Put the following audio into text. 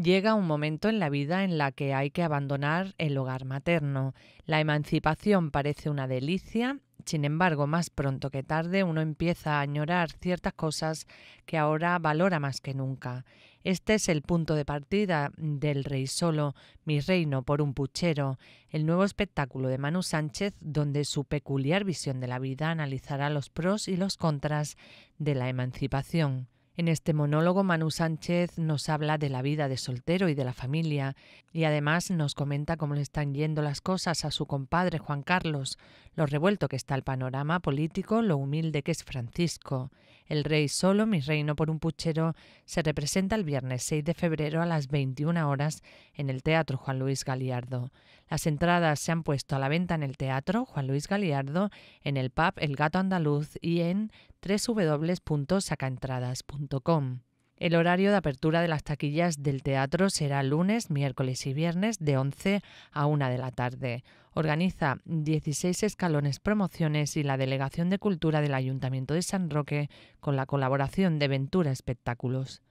Llega un momento en la vida en la que hay que abandonar el hogar materno. La emancipación parece una delicia, sin embargo, más pronto que tarde uno empieza a añorar ciertas cosas que ahora valora más que nunca. Este es el punto de partida del Rey Solo, Mi Reino por un Puchero, el nuevo espectáculo de Manu Sánchez, donde su peculiar visión de la vida analizará los pros y los contras de la emancipación. En este monólogo Manu Sánchez nos habla de la vida de soltero y de la familia y además nos comenta cómo le están yendo las cosas a su compadre Juan Carlos, lo revuelto que está el panorama político, lo humilde que es Francisco, el rey solo, mi reino por un puchero, se representa el viernes 6 de febrero a las 21 horas en el Teatro Juan Luis Galiardo. Las entradas se han puesto a la venta en el Teatro Juan Luis Galiardo, en el pub El Gato Andaluz y en www.sacaentradas.com. El horario de apertura de las taquillas del teatro será lunes, miércoles y viernes de 11 a 1 de la tarde. Organiza 16 escalones promociones y la Delegación de Cultura del Ayuntamiento de San Roque con la colaboración de Ventura Espectáculos.